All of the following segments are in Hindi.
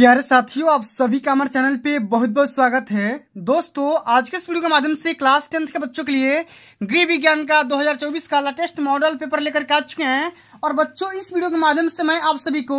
प्यारे साथियों आप सभी का हमारे चैनल पे बहुत बहुत स्वागत है दोस्तों आज के इस वीडियो के माध्यम से क्लास टेंथ के बच्चों के लिए गृह विज्ञान का 2024 का लेटेस्ट मॉडल पेपर लेकर के आ चुके हैं और बच्चों इस वीडियो के माध्यम से मैं आप सभी को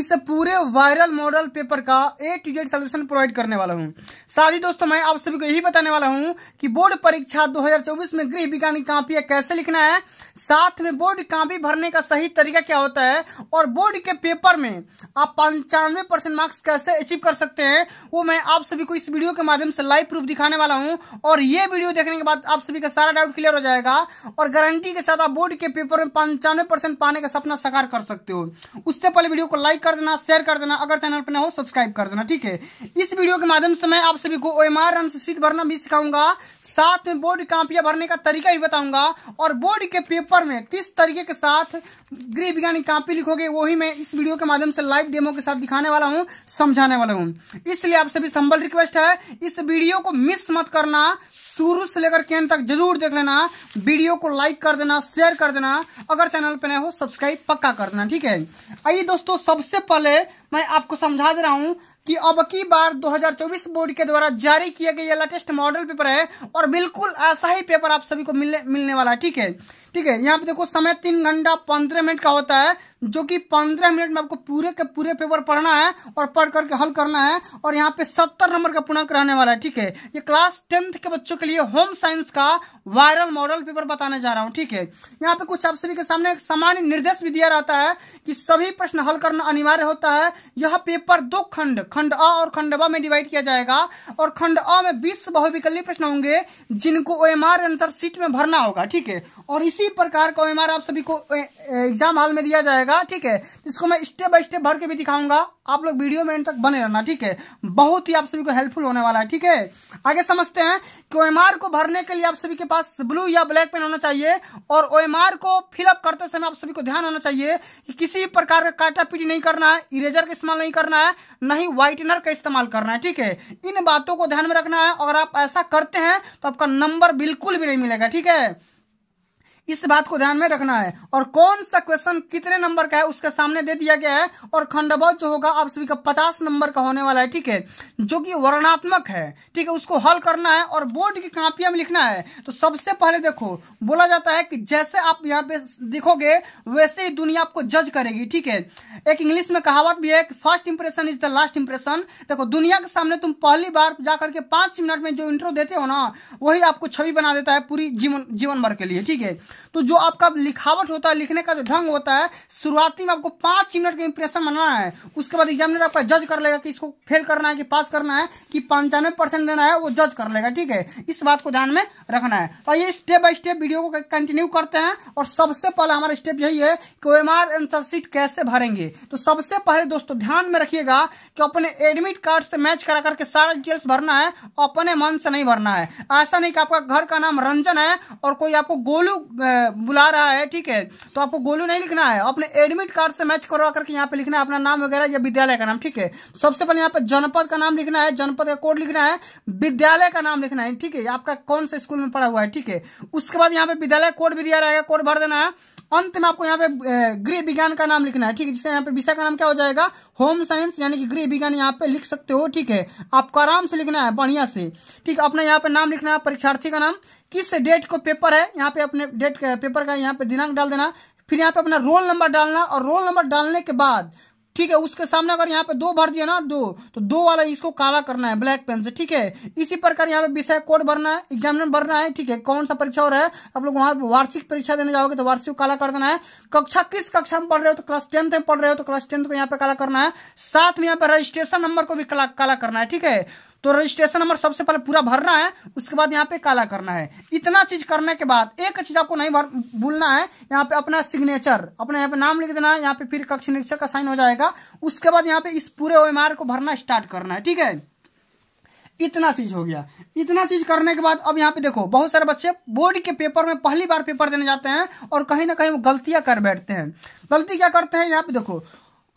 इस पूरे वायरल मॉडल पेपर का A to Z solution provide करने वाला हूँ साथ ही दोस्तों मैं आप सभी को यही बताने वाला हूँ की बोर्ड परीक्षा दो में गृह विज्ञान की कापियाँ कैसे लिखना है साथ में बोर्ड कापी भरने का सही तरीका क्या होता है और बोर्ड के पेपर में आप पंचानवे मार्क्स मार्क्स कैसे अचीव कर सकते हैं वो मैं आप सभी को इस वीडियो के माध्यम से लाइव प्रूफ दिखाने वाला हूँ और ये वीडियो देखने के बाद आप सभी का सारा डाउट क्लियर हो जाएगा और गारंटी के साथ आप बोर्ड के पेपर में पंचानवे पाने का सपना साकार कर सकते हो उससे पहले वीडियो को लाइक कर देना शेयर कर देना अगर चैनल पर न हो सब्सक्राइब कर देना ठीक है इस वीडियो के माध्यम से मैं आप सभी को ओ एम आर भरना भी सिखाऊंगा साथ में बोर्ड कांपियां भरने का तरीका ही बताऊंगा और बोर्ड के पेपर में किस तरीके के साथ गृह विज्ञान कापी लिखोगे वही मैं इस वीडियो के माध्यम से लाइव डेमो के साथ दिखाने वाला हूँ समझाने वाला हूँ इसलिए आप सभी संबल रिक्वेस्ट है इस वीडियो को मिस मत करना शुरू से लेकर के अंत तक जरूर देख लेना वीडियो को लाइक कर देना शेयर कर देना अगर चैनल पर नए हो सब्सक्राइब पक्का कर देना ठीक है आइए दोस्तों सबसे पहले मैं आपको समझा दे रहा हूँ कि अब की बार 2024 बोर्ड के द्वारा जारी किया गया लेटेस्ट मॉडल पेपर है और बिल्कुल ऐसा ही पेपर आप सभी को मिलने मिलने वाला है ठीक है ठीक है यहाँ पे देखो समय तीन घंटा पंद्रह मिनट का होता है जो कि पंद्रह मिनट में आपको पूरे के पूरे पेपर पढ़ना है और पढ़ करके हल करना है और यहाँ पे सत्तर नंबर का पूर्णांक रहने वाला है ठीक है ये क्लास टेंथ के बच्चों के लिए होम साइंस का वायरल मॉडल पेपर बताने जा रहा हूँ ठीक है यहाँ पे कुछ आप सभी के सामने एक सामान्य निर्देश भी दिया रहता है कि सभी प्रश्न हल करना अनिवार्य होता है यह पेपर दो खंड खंड अ और खंड ब में डिवाइड किया जाएगा और खंड अ में बीस बहुविकल्ली प्रश्न होंगे जिनको ओ आंसर सीट में भरना होगा ठीक है और इसी इसी प्रकार का ओएमआर आप सभी को एग्जाम हॉल में दिया जाएगा ठीक है इसको मैं स्टेप बाय स्टेप भर के भी दिखाऊंगा आप लोग वीडियो में तक बने रहना ठीक है बहुत ही आप सभी को हेल्पफुल होने वाला है ठीक है आगे समझते हैं कि ओएमआर को भरने के लिए आप सभी के पास ब्लू या ब्लैक पेन होना चाहिए और ओ को फिलअप करते समय आप सभी को ध्यान होना चाहिए कि किसी प्रकार का काटा पीटी नहीं करना है इरेजर का इस्तेमाल नहीं करना है न ही व्हाइटनर का इस्तेमाल करना है ठीक है इन बातों को ध्यान में रखना है अगर आप ऐसा करते हैं तो आपका नंबर बिल्कुल भी नहीं मिलेगा ठीक है इस बात को ध्यान में रखना है और कौन सा क्वेश्चन कितने नंबर का है उसके सामने दे दिया गया है और खंडबल जो होगा आप सभी का पचास नंबर का होने वाला है ठीक है जो कि वर्णात्मक है ठीक है उसको हल करना है और बोर्ड की कापियां में लिखना है तो सबसे पहले देखो बोला जाता है कि जैसे आप यहाँ पे दिखोगे वैसे ही दुनिया आपको जज करेगी ठीक है एक इंग्लिश में कहावत भी है कि first impression is the last impression देखो दुनिया के सामने तुम पहली बार जाकर के पांच मिनट में जो इंटरव्यू देते हो ना वही आपको छवि बना देता है पूरी जीवन जीवन भर के लिए ठीक है तो जो आपका लिखावट होता है लिखने का जो ढंग होता है शुरुआती में आपको पांच मिनट का इंप्रेशन बनाना है उसके बाद एग्जामिनर आपका जज कर लेगा कि इसको फेल करना है कि पास करना है कि पंचानवे परसेंट देना है वो जज कर लेगा ठीक है इस बात को ध्यान में रखना है और ये स्टेप बाय स्टेप वीडियो को कंटिन्यू करते हैं और सबसे पहला हमारा स्टेप यही है कि O M R answer sheet कैसे भरेंगे तो सबसे पहले दोस्तों ध्यान में रखिएगा कि अपने एडमिट कार्ड से मैच करा करके सारा डिटेल्स भरना है अपने मन से नहीं भरना है ऐसा नहीं कि आपका घर का नाम रंजन है और कोई आपको गोलू बुला रहा है ठीक है तो आपको गोलू नहीं लिखना है अपने एडमिट कार्ड से मैच करवा करके यहाँ पे लिखना है अपना नाम वगैरह या विद्यालय का नाम ठीक है सबसे पहले यहाँ पे जनपद का नाम लिखना है जनपद का कोड लिखना है विद्यालय का नाम लिखना है ठीक है आपका कौन से स्कूल में पढ़ा हुआ है ठीक है उसके बाद यहाँ पे विद्यालय कोड भी दिया रहेगा कोड भर देना है अंत में आपको यहाँ पे गृह विज्ञान का नाम लिखना है ठीक है जिससे यहाँ पे विषय का नाम क्या हो जाएगा होम साइंस यानी कि गृह विज्ञान यहाँ पे लिख सकते हो ठीक है आपको आराम से लिखना है बढ़िया से ठीक है अपना यहाँ पे नाम लिखना है परीक्षार्थी का नाम किस डेट को पेपर है यहाँ पे अपने डेट पेपर का यहाँ पे दिनांक डाल देना फिर यहाँ पे अपना रोल नंबर डालना और रोल नंबर डालने के बाद ठीक है उसके सामने अगर यहाँ पे दो भर दिया ना दो तो दो वाला इसको काला करना है ब्लैक पेन से ठीक है इसी प्रकार यहाँ पे विषय कोड भरना है एग्जामिनर भरना है ठीक है कौन सा परीक्षा हो रहा है आप लोग वहाँ वार्षिक परीक्षा देने जाओगे तो वार्षिक काला कर देना है कक्षा किस कक्षा में पढ़ रहे हो तो क्लास टेंथ में पढ़ रहे हो तो क्लास टेंथ को यहाँ पे काला करना है साथ में यहाँ पे रजिस्ट्रेशन नंबर को भी काला करना है ठीक है तो रजिस्ट्रेशन नंबर सबसे पहले पूरा भरना है उसके बाद यहाँ पे काला करना है इतना चीज करने के बाद एक चीज आपको नहीं भर भूलना है यहाँ पे अपना सिग्नेचर अपने यहाँ पे नाम लिख देना है यहाँ पे फिर कक्ष निरीक्षक का साइन हो जाएगा उसके बाद यहाँ पे इस पूरे ओ को भरना स्टार्ट करना है ठीक है इतना चीज हो गया इतना चीज करने के बाद अब यहाँ पे देखो बहुत सारे बच्चे बोर्ड के पेपर में पहली बार पेपर देने जाते हैं और कहीं ना कहीं वो गलतियां कर बैठते हैं गलती क्या करते हैं यहाँ पे देखो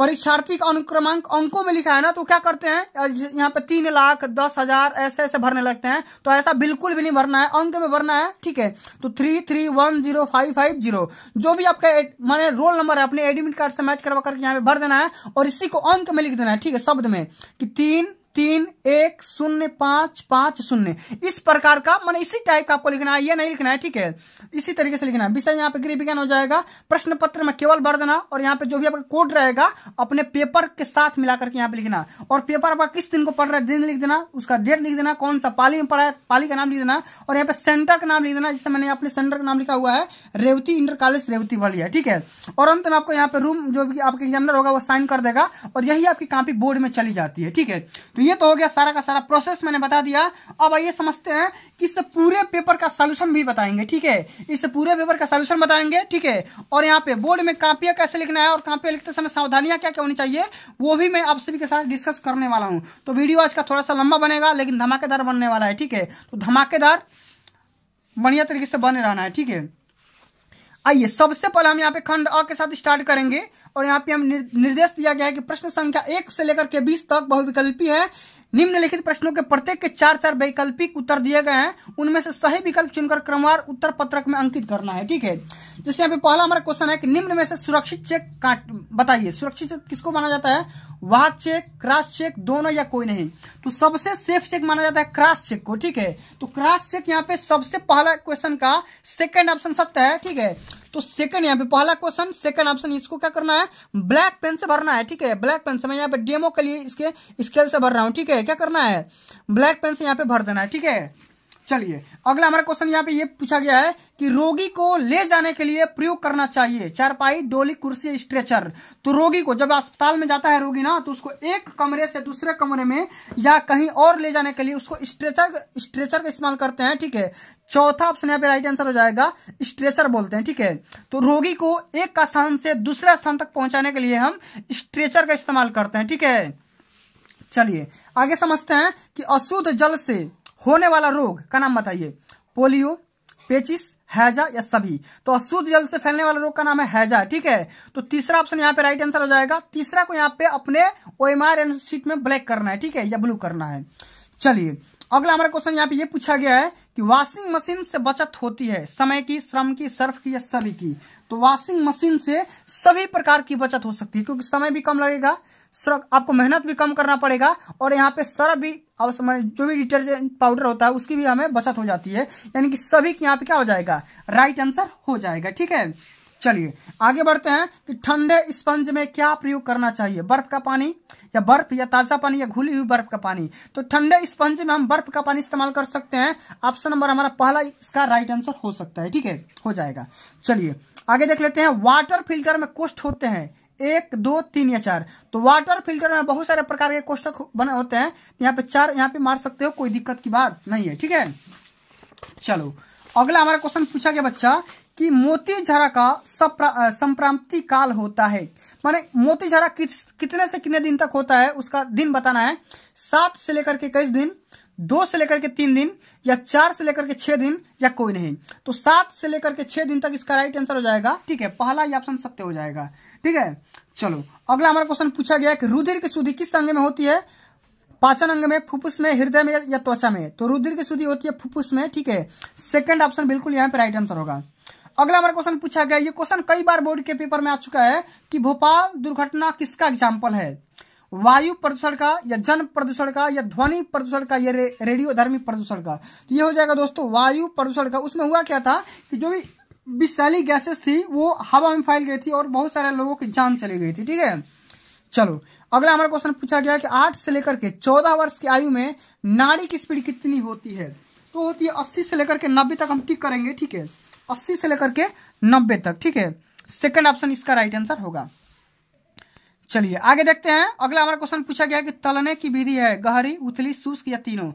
परीक्षार्थी का अनुक्रमांक अंकों में लिखा है ना तो क्या करते हैं यहाँ पे तीन लाख दस हजार ऐसे ऐसे भरने लगते हैं तो ऐसा बिल्कुल भी नहीं भरना है अंक में भरना है ठीक है तो three three one zero five five zero जो भी आपका माने रोल नंबर है अपने एडमिट कार्ड से मैच करवा करके यहाँ पे भर देना है और इसी को अंक में लिख देना है ठीक है शब्द में कि तीन तीन एक शून्य पांच पांच शून्य इस प्रकार का मैंने इसी टाइप का आपको लिखना है ये नहीं लिखना है ठीक है इसी तरीके से लिखना है विषय यहाँ पे गृह विज्ञान हो जाएगा प्रश्न पत्र में केवल भर देना और यहाँ पे जो भी आपका कोड रहेगा अपने पेपर के साथ मिलाकर के यहाँ पे लिखना और पेपर आपका किस दिन को पढ़ रहा है दिन लिख देना उसका डेट लिख देना कौन सा पाली में पढ़ा है पाली का नाम लिख देना और यहाँ पे सेंटर का नाम लिख देना जिससे मैंने अपने सेंटर का नाम लिखा हुआ है रेवती इंटर कॉलेज रेवती भलिया ठीक है और अंत में आपको यहाँ पे रूम जो भी आपके एग्जामिनर होगा वो साइन कर देगा और यही आपकी कापी बोर्ड में चली जाती है ठीक है तो तो ये तो हो गया सारा का सारा प्रोसेस मैंने बता दिया अब आइए समझते हैं कि इस पूरे पेपर का सोल्यूशन भी बताएंगे ठीक है इस पूरे पेपर का सोल्यूशन बताएंगे ठीक है और यहाँ पे बोर्ड में कापियां कैसे लिखना है और कापियां लिखते समय सावधानियां क्या क्या होनी चाहिए वो भी मैं आप सभी के साथ डिस्कस करने वाला हूँ तो वीडियो आज का थोड़ा सा लंबा बनेगा लेकिन धमाकेदार बनने वाला है ठीक है तो धमाकेदार बढ़िया तरीके से बने रहना है ठीक है आइए सबसे पहले हम यहाँ पे खंड अ के साथ स्टार्ट करेंगे और यहाँ पे हम निर्देश दिया गया है कि प्रश्न संख्या एक से लेकर के बीस तक बहुविकल्पी है निम्नलिखित प्रश्नों के प्रत्येक के चार चार वैकल्पिक उत्तर दिए गए हैं उनमें से सही विकल्प चुनकर क्रमवार उत्तर पत्रक में अंकित करना है ठीक है जैसे यहाँ पे पहला हमारा क्वेश्चन है कि निम्न में से सुरक्षित चेक काट बताइए सुरक्षित चेक किसको माना जाता है वाह चेक क्रास चेक दोनों या कोई नहीं तो सबसे सेफ चेक माना जाता है क्रास चेक को ठीक है तो क्रास चेक यहाँ पे सबसे पहला क्वेश्चन का सेकेंड ऑप्शन सत्य है ठीक है तो सेकंड यहाँ पे पहला क्वेश्चन सेकंड ऑप्शन इसको क्या करना है ब्लैक पेन से भरना है ठीक है ब्लैक पेन से मैं यहाँ पे डेमो के लिए इसके स्केल से भर रहा हूँ ठीक है क्या करना है ब्लैक पेन से यहाँ पे भर देना है ठीक है चलिए अगला हमारा क्वेश्चन यहाँ पे ये पूछा गया है कि रोगी को ले जाने के लिए प्रयोग करना चाहिए चारपाई डोली कुर्सी स्ट्रेचर तो रोगी को जब अस्पताल में जाता है रोगी ना तो उसको एक कमरे से दूसरे कमरे में या कहीं और ले जाने के लिए उसको स्ट्रेचर स्ट्रेचर का इस्तेमाल करते हैं ठीक है चौथा ऑप्शन यहाँ पे राइट आंसर हो जाएगा स्ट्रेचर बोलते हैं ठीक है तो रोगी को एक स्थान से दूसरे स्थान तक पहुंचाने के लिए हम स्ट्रेचर का इस्तेमाल करते हैं ठीक है चलिए आगे समझते हैं कि अशुद्ध जल से होने वाला रोग का नाम बताइए पोलियो पेचिस हैजा या सभी तो अशुद्ध जल से फैलने वाला रोग का नाम है हैजा ठीक है तो तीसरा ऑप्शन यहाँ पे राइट आंसर हो जाएगा तीसरा को यहाँ पे अपने ओ एम आर शीट में ब्लैक करना है ठीक है या ब्लू करना है चलिए अगला हमारा क्वेश्चन यहाँ पे ये पूछा गया है कि वॉशिंग मशीन से बचत होती है समय की श्रम की सर्फ की या सभी की तो वॉशिंग मशीन से सभी प्रकार की बचत हो सकती है क्योंकि समय भी कम लगेगा सर्फ आपको मेहनत भी कम करना पड़ेगा और यहाँ पे सर भी जो भी डिटर्जेंट पाउडर होता है उसकी भी हमें बचत हो जाती है यानी कि सभी यहाँ पे क्या हो जाएगा राइट आंसर हो जाएगा ठीक है चलिए आगे बढ़ते हैं कि ठंडे स्पंज में क्या प्रयोग करना चाहिए बर्फ का पानी या बर्फ या ताज़ा पानी या घुली हुई बर्फ का पानी तो ठंडे स्पंज में हम बर्फ का पानी इस्तेमाल कर सकते हैं ऑप्शन नंबर हमारा पहला इसका राइट आंसर हो सकता है ठीक है हो जाएगा चलिए आगे देख लेते हैं वाटर फिल्टर में कोष्ट होते हैं एक दो तीन या चार तो वाटर फिल्टर में बहुत सारे प्रकार के कोष्टक बने होते हैं यहाँ पे चार यहाँ पे मार सकते हो कोई दिक्कत की बात नहीं है ठीक है चलो अगला हमारा क्वेश्चन पूछा गया बच्चा कि झरा का संप्राप्ति काल होता है माने झरा किस कितने से कितने दिन तक होता है उसका दिन बताना है सात से लेकर के कई दिन दो से लेकर के तीन दिन या चार से लेकर के छह दिन या कोई नहीं तो सात से लेकर के छह दिन तक इसका राइट आंसर हो जाएगा ठीक है पहला ऑप्शन सत्य हो जाएगा ठीक है चलो अगला हमारा क्वेश्चन पूछा गया कि रुधिर की शुद्धि किस अंग में होती है पाचन अंग में फुफ्फुस में हृदय में या त्वचा में तो रुधिर की शुद्धि होती है फुफ्फुस में ठीक है सेकंड ऑप्शन बिल्कुल यहाँ पे राइट आंसर होगा अगला हमारा क्वेश्चन पूछा गया ये क्वेश्चन कई बार बोर्ड के पेपर में आ चुका है कि भोपाल दुर्घटना किसका एग्जाम्पल है वायु प्रदूषण का या जन प्रदूषण का या ध्वनि प्रदूषण का या रे, रेडियो धर्मी प्रदूषण का तो ये हो जाएगा दोस्तों वायु प्रदूषण का उसमें हुआ क्या था कि जो भी विषैली गैसेस थी वो हवा में फैल गई थी और बहुत सारे लोगों की जान चली गई थी ठीक है चलो अगला हमारा क्वेश्चन पूछा गया कि आठ से लेकर के चौदह वर्ष की आयु में नाड़ी की स्पीड कितनी होती है तो होती है अस्सी से लेकर के नब्बे तक हम टिक करेंगे ठीक है अस्सी से लेकर के नब्बे तक ठीक है सेकेंड ऑप्शन इसका राइट आंसर होगा चलिए आगे देखते हैं अगला हमारा क्वेश्चन पूछा गया कि तलने की विधि है गहरी उथली शुष्क या तीनों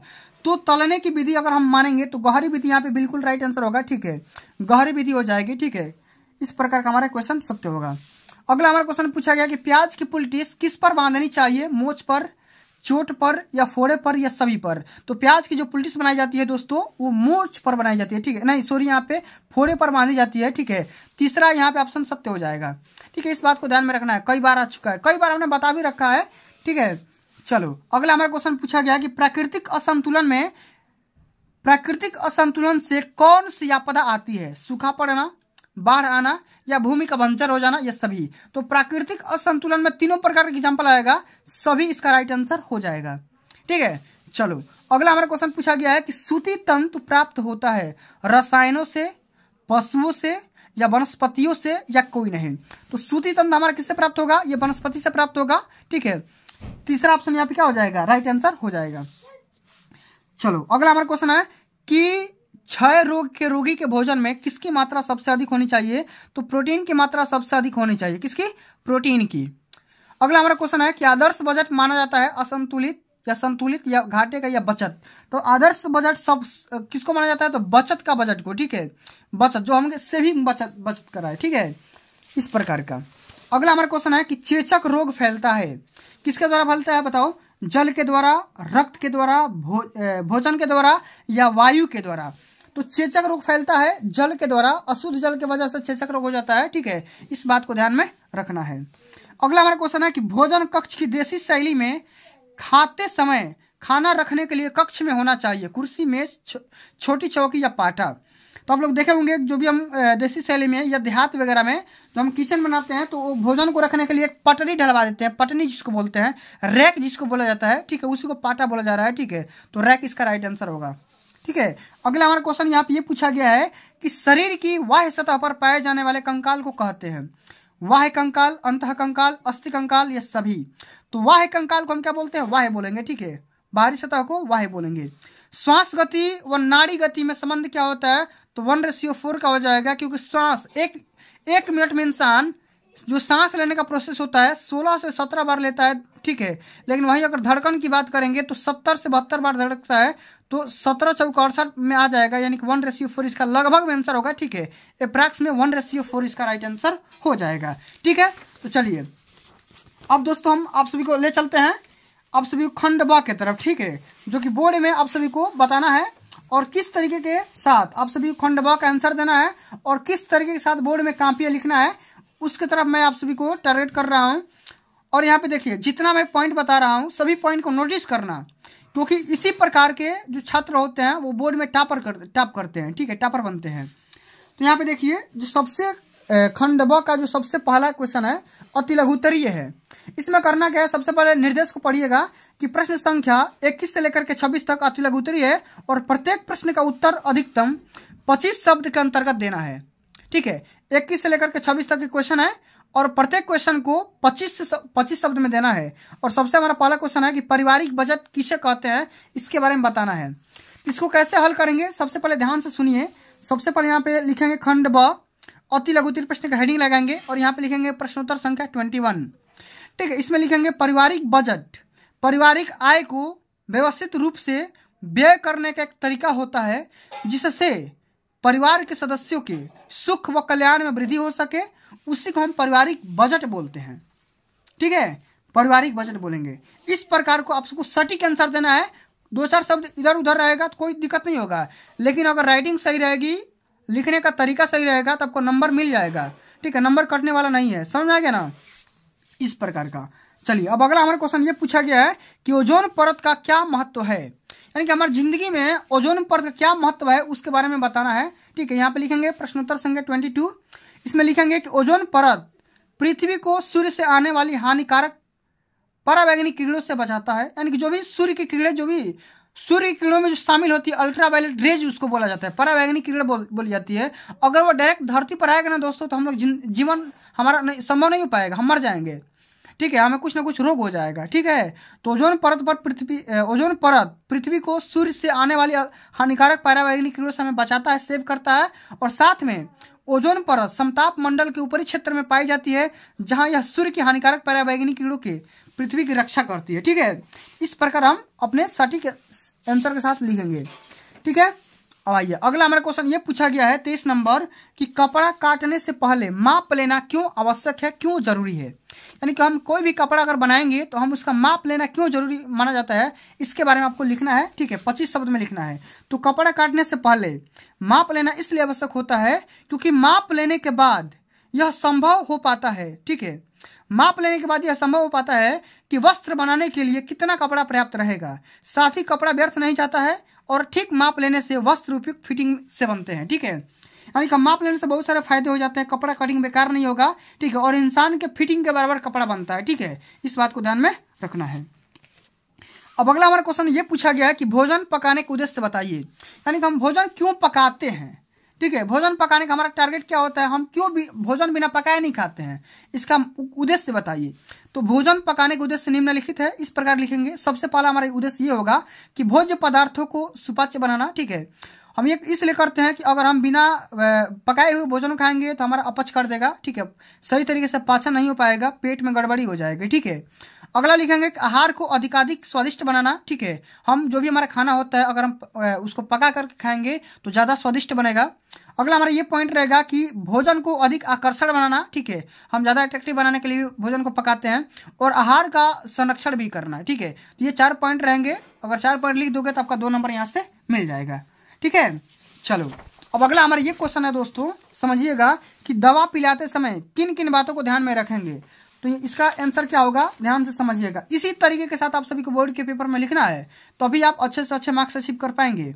तो तलने की विधि अगर हम मानेंगे तो गहरी विधि यहाँ पे बिल्कुल राइट आंसर होगा ठीक है गहरी विधि हो जाएगी ठीक है इस प्रकार का हमारा क्वेश्चन सत्य होगा अगला हमारा क्वेश्चन पूछा गया कि प्याज की पुलटिस किस पर बांधनी चाहिए मोच पर चोट पर या फोड़े पर या सभी पर तो प्याज की जो पुलटिस बनाई जाती है दोस्तों वो मोच पर बनाई जाती है ठीक है नहीं सॉरी यहाँ पे फोड़े पर बांधी जाती है ठीक है तीसरा यहाँ पे ऑप्शन सत्य हो जाएगा ठीक है इस बात को ध्यान में रखना है कई बार आ चुका है कई बार हमने बता भी रखा है ठीक है चलो अगला हमारा क्वेश्चन पूछा गया कि प्राकृतिक असंतुलन में प्राकृतिक असंतुलन से कौन सी आपदा आती है सूखा पड़ना बाढ़ आना या भूमि का भंजर हो जाना ये सभी तो प्राकृतिक असंतुलन में तीनों प्रकार का एग्जाम्पल आएगा सभी इसका राइट आंसर हो जाएगा ठीक है चलो अगला हमारा क्वेश्चन पूछा गया है कि सूती तंतु प्राप्त होता है रसायनों से पशुओं से या वनस्पतियों से या कोई नहीं तो सूती तंत्र हमारा किससे प्राप्त होगा ये वनस्पति से प्राप्त होगा ठीक है तीसरा ऑप्शन यहाँ पे क्या हो जाएगा राइट आंसर हो जाएगा चलो अगला हमारा क्वेश्चन है कि क्षय रोग के रोगी के भोजन में किसकी मात्रा सबसे अधिक होनी चाहिए तो प्रोटीन की मात्रा सबसे अधिक होनी चाहिए किसकी प्रोटीन की अगला हमारा क्वेश्चन है कि आदर्श बजट माना जाता है असंतुलित या संतुलित या घाटे का या बचत तो आदर्श बजट सब किसको माना जाता है तो बचत का बजट को ठीक है बचत जो हम सेविंग बचत बचत कराए ठीक है इस प्रकार का अगला हमारा क्वेश्चन है कि चेचक रोग फैलता है किसके द्वारा फैलता है बताओ जल के द्वारा रक्त के द्वारा भो, भोजन के द्वारा या वायु के द्वारा तो चेचक रोग फैलता है जल के द्वारा अशुद्ध जल के वजह से चेचक रोग हो जाता है ठीक है इस बात को ध्यान में रखना है अगला हमारा क्वेश्चन है कि भोजन कक्ष की देसी शैली में खाते समय खाना रखने के लिए कक्ष में होना चाहिए कुर्सी मेज छो, छोटी चौकी या पाठा तो आप लोग देखे होंगे जो भी हम देसी शैली में या देहात वगैरह में जो हम किचन बनाते हैं तो भोजन को रखने के लिए एक पटरी ढलवा देते हैं पटनी जिसको बोलते हैं रैक जिसको बोला जाता है ठीक है उसी को पाटा बोला जा रहा है ठीक है तो रैक इसका राइट आंसर होगा ठीक है अगला हमारा क्वेश्चन यहाँ पे ये पूछा गया है कि शरीर की वाह सतह पर पाए जाने वाले कंकाल को कहते हैं वाह कंकाल अंत कंकाल अस्थि कंकाल ये सभी तो वाह कंकाल को हम क्या बोलते हैं वाह बोलेंगे ठीक है बाहरी सतह को वाह बोलेंगे श्वास गति व नाड़ी गति में संबंध क्या होता है तो वन रेशियो फोर का हो जाएगा क्योंकि सांस एक एक मिनट में इंसान जो सांस लेने का प्रोसेस होता है सोलह से सत्रह बार लेता है ठीक है लेकिन वहीं अगर धड़कन की बात करेंगे तो सत्तर से बहत्तर बार धड़कता है तो सत्रह चौक अड़सठ में आ जाएगा यानी कि वन रेशियो फोर इसका लगभग में आंसर होगा ठीक है अप्रैक्स में वन रेशियो फोर इसका राइट आंसर हो जाएगा ठीक है तो चलिए अब दोस्तों हम आप सभी को ले चलते हैं आप सभी को खंड ब की तरफ ठीक है जो कि बोर्ड में आप सभी को बताना है और किस तरीके के साथ आप सभी को खंड का आंसर देना है और किस तरीके के साथ बोर्ड में कापियां लिखना है उसके तरफ मैं आप सभी को टारगेट कर रहा हूँ और यहाँ पे देखिए जितना मैं पॉइंट बता रहा हूँ सभी पॉइंट को नोटिस करना क्योंकि इसी प्रकार के जो छात्र होते हैं वो बोर्ड में टापर कर टाप करते हैं ठीक है टापर बनते हैं तो यहाँ पे देखिए जो सबसे खंड ब का जो सबसे पहला क्वेश्चन है अति लघुतरीय है इसमें करना क्या है सबसे पहले निर्देश को पढ़िएगा कि प्रश्न संख्या 21 से लेकर के 26 तक अति लघुतरीय है और प्रत्येक प्रश्न का उत्तर अधिकतम 25 शब्द के अंतर्गत देना है ठीक है 21 से लेकर के 26 तक के क्वेश्चन है और प्रत्येक क्वेश्चन को 25 से पच्चीस शब्द में देना है और सबसे हमारा पहला क्वेश्चन है कि पारिवारिक बजट किसे कहते हैं इसके बारे में बताना है इसको कैसे हल करेंगे सबसे पहले ध्यान से सुनिए सबसे पहले यहाँ पे लिखेंगे खंड ब अति लघुतर प्रश्न का हेडिंग लगाएंगे और यहाँ पे लिखेंगे प्रश्नोत्तर संख्या ट्वेंटी वन ठीक है इसमें लिखेंगे पारिवारिक बजट पारिवारिक आय को व्यवस्थित रूप से व्यय करने का एक तरीका होता है जिससे परिवार के सदस्यों के सुख व कल्याण में वृद्धि हो सके उसी को हम पारिवारिक बजट बोलते हैं ठीक है पारिवारिक बजट बोलेंगे इस प्रकार को आप सबको सटीक आंसर देना है दो चार शब्द इधर उधर रहेगा तो कोई दिक्कत नहीं होगा लेकिन अगर राइटिंग सही रहेगी लिखने का तरीका सही रहेगा तो आपको नंबर मिल जाएगा ठीक है नंबर कटने वाला नहीं है समझ आ गया ना इस प्रकार का चलिए अब अगला हमारा क्वेश्चन ये पूछा गया है कि ओजोन परत का क्या महत्व है यानी कि हमारी जिंदगी में ओजोन परत का क्या महत्व है उसके बारे में बताना है ठीक है यहाँ पे लिखेंगे प्रश्नोत्तर संख्या ट्वेंटी टू इसमें लिखेंगे कि ओजोन परत पृथ्वी को सूर्य से आने वाली हानिकारक परावैज्ञानिक किरणों से बचाता है यानी कि जो भी सूर्य की किरणें जो भी सूर्य किरणों में जो शामिल होती है अल्ट्रा वायलेट रेज उसको बोला जाता है परावैज्ञानिक किरण बोल, बोली जाती है अगर वो डायरेक्ट धरती पर आएगा ना दोस्तों तो हम लोग जीवन हमारा नहीं, संभव नहीं हो पाएगा हम मर जाएंगे ठीक है हमें कुछ ना कुछ रोग हो जाएगा ठीक है तो ओजोन परत पर पृथ्वी ओजोन परत पृथ्वी को सूर्य से आने वाली हानिकारक पारावैज्ञानिक किरणों से हमें बचाता है सेव करता है और साथ में ओजोन परत समताप मंडल के ऊपरी क्षेत्र में पाई जाती है जहाँ यह सूर्य की हानिकारक पारावैज्ञानिक किरणों के पृथ्वी की रक्षा करती है ठीक है इस प्रकार हम अपने सटीक आंसर के साथ लिखेंगे ठीक है अब आइए अगला हमारा क्वेश्चन ये पूछा गया है तेईस नंबर कि कपड़ा काटने से पहले माप लेना क्यों आवश्यक है क्यों जरूरी है यानी कि हम कोई भी कपड़ा अगर बनाएंगे तो हम उसका माप लेना क्यों जरूरी माना जाता है इसके बारे में आपको लिखना है ठीक है पच्चीस शब्द में लिखना है तो कपड़ा काटने से पहले माप लेना इसलिए आवश्यक होता है क्योंकि माप लेने के बाद यह संभव हो पाता है ठीक है माप लेने के बाद यह संभव हो पाता है कि वस्त्र बनाने के लिए कितना कपड़ा पर्याप्त रहेगा साथ ही कपड़ा व्यर्थ नहीं जाता है और ठीक माप लेने से वस्त्र उपयुक्त फिटिंग से बनते हैं ठीक है यानी कि माप लेने से बहुत सारे फायदे हो जाते हैं कपड़ा कटिंग बेकार नहीं होगा ठीक है और इंसान के फिटिंग के बराबर कपड़ा बनता है ठीक है इस बात को ध्यान में रखना है अब अगला हमारा क्वेश्चन ये पूछा गया है कि भोजन पकाने के उद्देश्य बताइए यानी कि हम भोजन क्यों पकाते हैं ठीक है भोजन पकाने का हमारा टारगेट क्या होता है हम क्यों भी भोजन बिना पकाए नहीं खाते हैं इसका उद्देश्य बताइए तो भोजन पकाने का उद्देश्य निम्नलिखित है इस प्रकार लिखेंगे सबसे पहला हमारा उद्देश्य ये होगा कि भोज्य पदार्थों को सुपाच्य बनाना ठीक है हम ये इसलिए करते हैं कि अगर हम बिना पकाए हुए भोजन खाएंगे तो हमारा अपच कर देगा ठीक है सही तरीके से पाचन नहीं हो पाएगा पेट में गड़बड़ी हो जाएगी ठीक है अगला लिखेंगे कि आहार को अधिकाधिक स्वादिष्ट बनाना ठीक है हम जो भी हमारा खाना होता है अगर हम उसको पका करके खाएंगे तो ज़्यादा स्वादिष्ट बनेगा अगला हमारा ये पॉइंट रहेगा कि भोजन को अधिक आकर्षण बनाना ठीक है हम ज़्यादा अट्रैक्टिव बनाने के लिए भोजन को पकाते हैं और आहार का संरक्षण भी करना ठीक है तो ये चार पॉइंट रहेंगे अगर चार पॉइंट लिख दोगे तो आपका दो नंबर यहाँ से मिल जाएगा ठीक है चलो अब अगला हमारा ये क्वेश्चन है दोस्तों समझिएगा कि दवा पिलाते समय किन किन बातों को ध्यान में रखेंगे तो इसका आंसर क्या होगा ध्यान से समझिएगा इसी तरीके के साथ आप सभी को बोर्ड के पेपर में लिखना है तो अभी आप अच्छे से अच्छे मार्क्स अचीव कर पाएंगे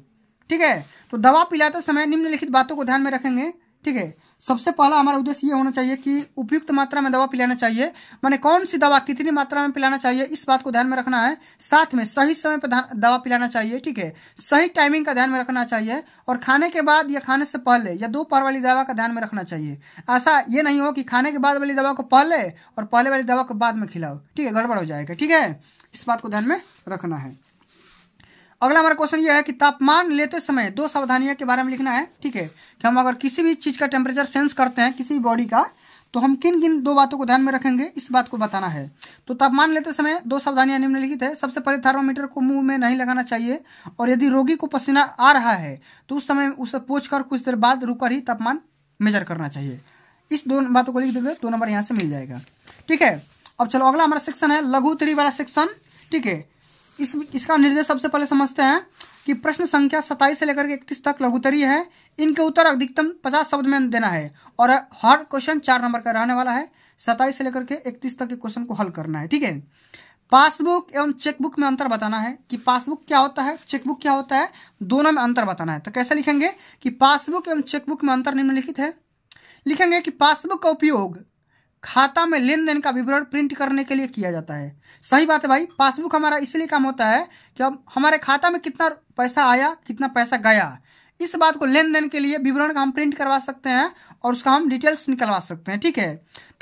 ठीक है तो दवा पिलाते समय निम्नलिखित बातों को ध्यान में रखेंगे ठीक है सबसे पहला हमारा उद्देश्य ये होना चाहिए कि उपयुक्त मात्रा में दवा पिलाना चाहिए मैंने कौन सी दवा कितनी मात्रा में पिलाना चाहिए इस बात को ध्यान में रखना है साथ में सही समय पर दवा पिलाना चाहिए ठीक है सही टाइमिंग का ध्यान में रखना चाहिए और खाने के बाद या खाने से पहले या दोपहर वाली दवा का ध्यान में रखना चाहिए ऐसा ये नहीं हो कि खाने के बाद वाली दवा को पहले और पहले वाली दवा को बाद में खिलाओ ठीक है गड़बड़ हो जाएगा ठीक है इस बात को ध्यान में रखना है अगला हमारा क्वेश्चन ये है कि तापमान लेते समय दो सावधानियां के बारे में लिखना है ठीक है कि हम अगर किसी भी चीज़ का टेम्परेचर सेंस करते हैं किसी भी बॉडी का तो हम किन किन दो बातों को ध्यान में रखेंगे इस बात को बताना है तो तापमान लेते समय दो सावधानियां निम्नलिखित है सबसे पहले थर्मामीटर को मुंह में नहीं लगाना चाहिए और यदि रोगी को पसीना आ रहा है तो उस समय उसे पोछ कुछ देर बाद रुककर ही तापमान मेजर करना चाहिए इस दो बातों को लिख देंगे दो नंबर यहाँ से मिल जाएगा ठीक है अब चलो अगला हमारा सेक्शन है लघु तरी वाला सेक्शन ठीक है इस इसका निर्देश सबसे पहले समझते हैं कि प्रश्न संख्या सताईस से लेकर के इकतीस तक लघुतरी है इनके उत्तर अधिकतम पचास शब्द में देना है और हर क्वेश्चन चार नंबर का रहने वाला है सताइस से लेकर के इकतीस तक के क्वेश्चन को हल करना है ठीक है पासबुक एवं चेकबुक में अंतर बताना है कि पासबुक क्या होता है चेकबुक क्या होता है दोनों में अंतर बताना है तो कैसे लिखेंगे कि पासबुक एवं चेकबुक में अंतर निम्नलिखित है लिखेंगे कि पासबुक का उपयोग खाता में लेन देन का विवरण प्रिंट करने के लिए किया जाता है सही बात है भाई पासबुक हमारा इसलिए काम होता है कि अब हमारे खाता में कितना पैसा आया कितना पैसा गया इस बात को लेन देन के लिए विवरण का हम प्रिंट करवा सकते हैं और उसका हम डिटेल्स निकलवा सकते हैं ठीक है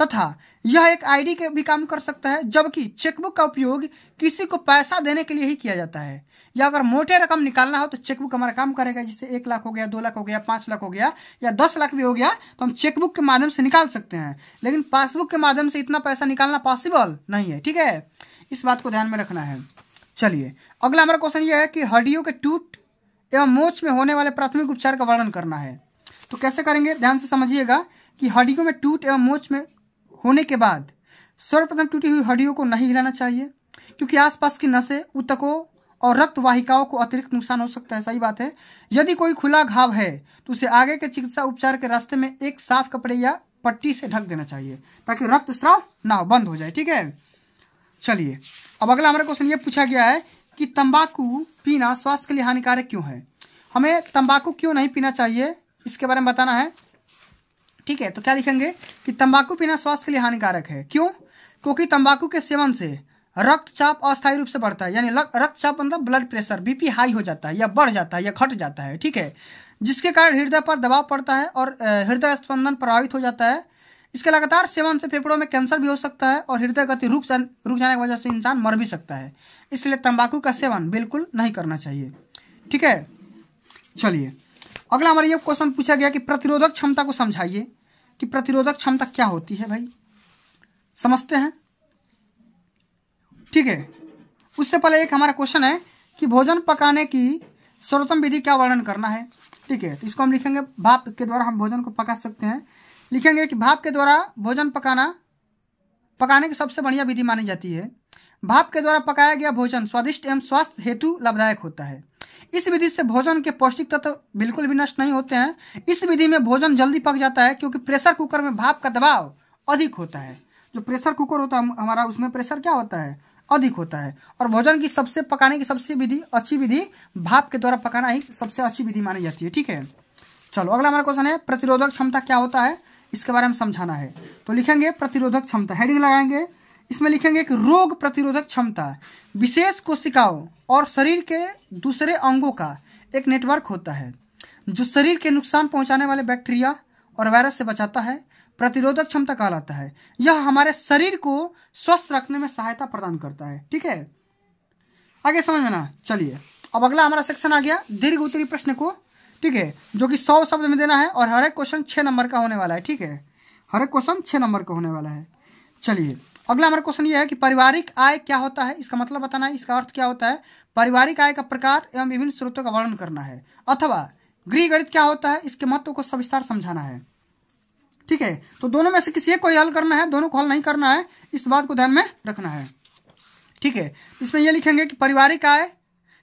तथा यह एक आईडी के भी काम कर सकता है जबकि चेकबुक का उपयोग किसी को पैसा देने के लिए ही किया जाता है या अगर मोटे रकम निकालना हो तो चेकबुक हमारा काम करेगा जैसे एक लाख हो गया दो लाख हो गया पांच लाख हो गया या दस लाख भी हो गया तो हम चेकबुक के माध्यम से निकाल सकते हैं लेकिन पासबुक के माध्यम से इतना पैसा निकालना पॉसिबल नहीं है ठीक है इस बात को ध्यान में रखना है चलिए अगला हमारा क्वेश्चन यह है कि हड्डियों के टूट एवं मोच में होने वाले प्राथमिक उपचार का वर्णन करना है तो कैसे करेंगे ध्यान से समझिएगा कि हड्डियों में टूट एवं मोच में होने के बाद सर्वप्रथम टूटी हुई हड्डियों को नहीं हिलाना चाहिए क्योंकि आसपास की नसें उतकों और रक्त वाहिकाओं को अतिरिक्त नुकसान हो सकता है सही बात है यदि कोई खुला घाव है तो उसे आगे के चिकित्सा उपचार के रास्ते में एक साफ कपड़े या पट्टी से ढक देना चाहिए ताकि रक्त स्राव ना बंद हो जाए ठीक है चलिए अब अगला हमारा क्वेश्चन ये पूछा गया है कि तंबाकू पीना स्वास्थ्य के लिए हानिकारक क्यों है हमें तंबाकू क्यों नहीं पीना चाहिए इसके बारे में बताना है ठीक है तो क्या लिखेंगे कि तंबाकू पीना स्वास्थ्य के लिए हानिकारक है क्यों क्योंकि तंबाकू के सेवन से रक्तचाप अस्थायी रूप से बढ़ता है यानी रक्तचाप मतलब ब्लड प्रेशर बीपी हाई हो जाता है या बढ़ जाता है या घट जाता है ठीक है जिसके कारण हृदय पर दबाव पड़ता है और हृदय स्पंदन प्रभावित हो जाता है इसके लगातार सेवन से फेफड़ों में कैंसर भी हो सकता है और हृदय गति रुक जा रुक जाने की वजह से इंसान मर भी सकता है इसलिए तंबाकू का सेवन बिल्कुल नहीं करना चाहिए ठीक है चलिए अगला हमारे ये क्वेश्चन पूछा गया कि प्रतिरोधक क्षमता को समझाइए कि प्रतिरोधक क्षमता क्या होती है भाई समझते हैं ठीक है उससे पहले एक हमारा क्वेश्चन है कि भोजन पकाने की सर्वोत्तम विधि क्या वर्णन करना है ठीक है तो इसको हम लिखेंगे भाप के द्वारा हम भोजन को पका सकते हैं लिखेंगे कि भाप के द्वारा भोजन पकाना पकाने की सबसे बढ़िया विधि मानी जाती है भाप के द्वारा पकाया गया भोजन स्वादिष्ट एवं स्वास्थ्य हेतु लाभदायक होता है इस विधि से भोजन के पौष्टिक तत्व बिल्कुल भी नष्ट नहीं होते हैं इस विधि में भोजन जल्दी पक जाता है क्योंकि प्रेशर कुकर में भाप का दबाव अधिक होता है जो प्रेशर कुकर होता है हमारा उसमें प्रेशर क्या होता है अधिक होता है और भोजन की सबसे पकाने की सबसे विधि अच्छी विधि भाप के द्वारा पकाना ही सबसे अच्छी विधि मानी जाती है ठीक है चलो अगला हमारा क्वेश्चन है प्रतिरोधक क्षमता क्या होता है इसके बारे में समझाना है तो लिखेंगे प्रतिरोधक क्षमता हेडिंग लगाएंगे इसमें लिखेंगे कि रोग प्रतिरोधक क्षमता विशेष कोशिकाओं और शरीर के दूसरे अंगों का एक नेटवर्क होता है जो शरीर के नुकसान पहुंचाने वाले बैक्टीरिया और वायरस से बचाता है प्रतिरोधक क्षमता कहलाता है यह हमारे शरीर को स्वस्थ रखने में सहायता प्रदान करता है ठीक है आगे समझना चलिए अब अगला हमारा सेक्शन आ गया दीर्घ उत्तरी प्रश्न को ठीक है जो कि सौ शब्द में देना है और हर एक क्वेश्चन छह नंबर का होने वाला है ठीक है हर एक क्वेश्चन छह नंबर का होने वाला है चलिए अगला हमारा क्वेश्चन यह है कि पारिवारिक आय क्या होता है इसका मतलब बताना है इसका अर्थ क्या होता है पारिवारिक आय का प्रकार एवं विभिन्न स्रोतों का वर्णन करना है अथवा गृह गणित क्या होता है इसके महत्व को सविस्तार समझाना है ठीक है तो दोनों में से किसी एक को हल करना है दोनों को हल नहीं करना है इस बात को ध्यान में रखना है ठीक है इसमें यह लिखेंगे कि पारिवारिक आय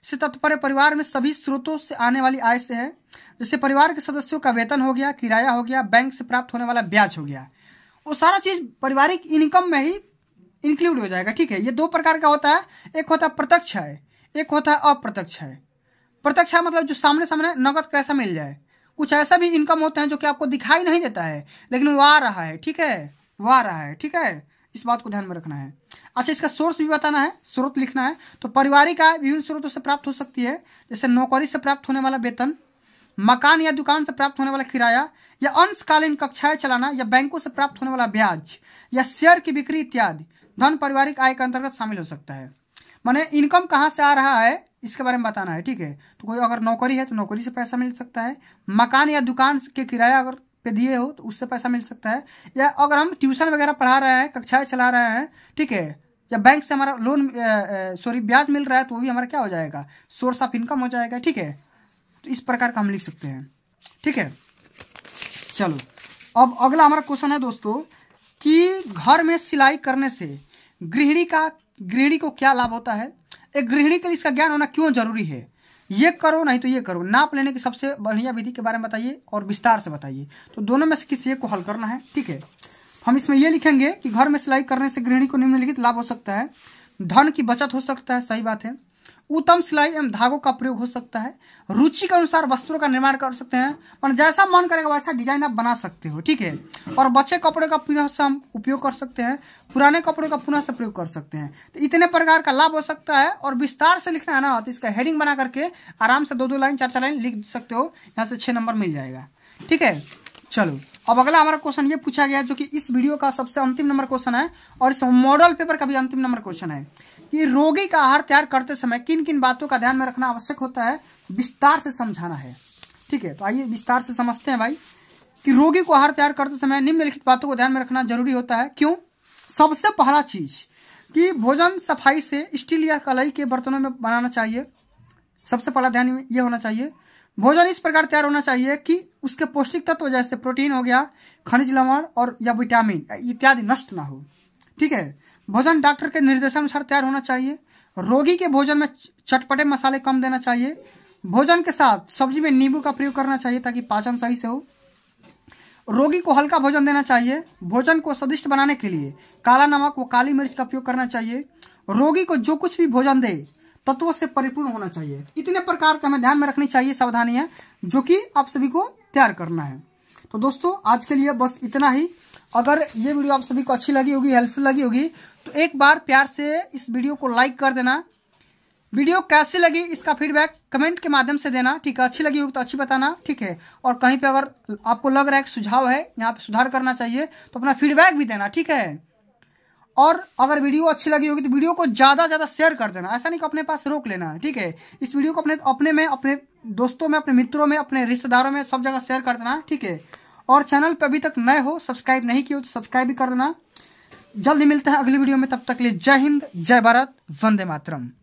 से तत्पर परिवार में सभी स्रोतों से आने वाली आय से है जैसे परिवार के सदस्यों का वेतन हो गया किराया हो गया बैंक से प्राप्त होने वाला ब्याज हो गया वो सारा चीज पारिवारिक इनकम में ही इंक्लूड हो जाएगा ठीक है ये दो प्रकार का होता है एक होता है प्रत्यक्ष है एक होता है अप्रत्यक्ष है प्रत्यक्ष मतलब जो सामने सामने नकद कैसा मिल जाए कुछ ऐसा भी इनकम होता है जो कि आपको दिखाई नहीं देता है लेकिन वो आ रहा है ठीक है वो आ रहा है ठीक है इस बात को ध्यान में रखना है अच्छा इसका सोर्स भी बताना है स्रोत लिखना है तो पारिवारिक आय विभिन्न स्रोतों से प्राप्त हो सकती है जैसे नौकरी से प्राप्त होने वाला वेतन मकान या दुकान से प्राप्त होने वाला किराया या अंशकालीन कक्षाएं चलाना या बैंकों से प्राप्त होने वाला ब्याज या शेयर की बिक्री इत्यादि धन पारिवारिक आय के अंतर्गत शामिल हो सकता है माने इनकम कहाँ से आ रहा है इसके बारे में बताना है ठीक है तो कोई अगर नौकरी है तो नौकरी से पैसा मिल सकता है मकान या दुकान के किराया अगर पे दिए हो तो उससे पैसा मिल सकता है या अगर हम ट्यूशन वगैरह पढ़ा रहे हैं कक्षाएं चला रहे हैं ठीक है या बैंक से हमारा लोन सॉरी ब्याज मिल रहा है तो वो भी हमारा क्या हो जाएगा सोर्स ऑफ इनकम हो जाएगा ठीक है तो इस प्रकार का हम लिख सकते हैं ठीक है चलो अब अगला हमारा क्वेश्चन है दोस्तों कि घर में सिलाई करने से गृहिणी का गृहिणी को क्या लाभ होता है एक गृहिणी के लिए इसका ज्ञान होना क्यों जरूरी है ये करो नहीं तो ये करो नाप लेने की सबसे बढ़िया विधि के बारे में बताइए और विस्तार से बताइए तो दोनों में से किसी एक को हल करना है ठीक है हम इसमें यह लिखेंगे कि घर में सिलाई करने से गृहिणी को निम्नलिखित लाभ हो सकता है धन की बचत हो सकता है सही बात है उत्तम सिलाई एवं धागों का प्रयोग हो सकता है रुचि के अनुसार वस्त्रों का निर्माण कर सकते हैं और जैसा मन करेगा वैसा डिजाइन आप बना सकते हो ठीक है और बचे कपड़े का पुनः से हम उपयोग कर सकते हैं पुराने कपड़ों का पुनः से प्रयोग कर सकते हैं तो इतने प्रकार का लाभ हो सकता है और विस्तार से लिखना है ना तो इसका हेडिंग बना करके आराम से दो दो लाइन चार चार लाइन लिख सकते हो यहाँ से छह नंबर मिल जाएगा ठीक है चलो अब अगला हमारा क्वेश्चन ये पूछा गया जो कि इस वीडियो का सबसे अंतिम नंबर क्वेश्चन है और इस मॉडल पेपर का भी अंतिम नंबर क्वेश्चन है कि रोगी का आहार तैयार करते समय किन किन बातों का ध्यान में रखना आवश्यक होता है विस्तार से समझाना है ठीक है तो आइए विस्तार से समझते हैं भाई कि रोगी को आहार तैयार करते समय निम्नलिखित बातों को ध्यान में रखना जरूरी होता है क्यों सबसे पहला चीज कि भोजन सफाई से स्टील या कलाई के बर्तनों में बनाना चाहिए सबसे पहला ध्यान ये होना चाहिए भोजन इस प्रकार तैयार होना चाहिए कि उसके पौष्टिक तत्व जैसे प्रोटीन हो गया खनिज लवण और या विटामिन इत्यादि नष्ट ना हो ठीक है भोजन डॉक्टर के निर्देशानुसार तैयार होना चाहिए रोगी के भोजन में चटपटे मसाले कम देना चाहिए भोजन के साथ सब्जी में नींबू का प्रयोग करना चाहिए ताकि पाचन सही से हो रोगी को हल्का भोजन देना चाहिए भोजन को स्वादिष्ट बनाने के लिए काला नमक व काली मिर्च का प्रयोग करना चाहिए रोगी को जो कुछ भी भोजन दे तत्वों से परिपूर्ण होना चाहिए इतने प्रकार का हमें ध्यान में रखनी चाहिए सावधानियाँ जो कि आप सभी को तैयार करना है तो दोस्तों आज के लिए बस इतना ही अगर ये वीडियो आप सभी को अच्छी लगी होगी हेल्पफुल लगी होगी तो एक बार प्यार से इस वीडियो को लाइक कर देना वीडियो कैसी लगी इसका फीडबैक कमेंट के माध्यम से देना ठीक है अच्छी लगी होगी तो अच्छी बताना ठीक है और कहीं पे अगर आपको लग रहा है सुझाव है यहाँ पे सुधार करना चाहिए तो अपना फीडबैक भी देना ठीक है और अगर वीडियो अच्छी लगी होगी तो वीडियो को ज़्यादा ज़्यादा शेयर कर देना ऐसा नहीं कि अपने पास रोक लेना है ठीक है इस वीडियो को अपने अपने में अपने दोस्तों में अपने मित्रों में अपने रिश्तेदारों में सब जगह शेयर कर देना ठीक है और चैनल पर अभी तक नए हो सब्सक्राइब नहीं किए हो तो सब्सक्राइब भी कर देना जल्द मिलते हैं अगली वीडियो में तब तक लिए जय हिंद जय भारत वंदे मातरम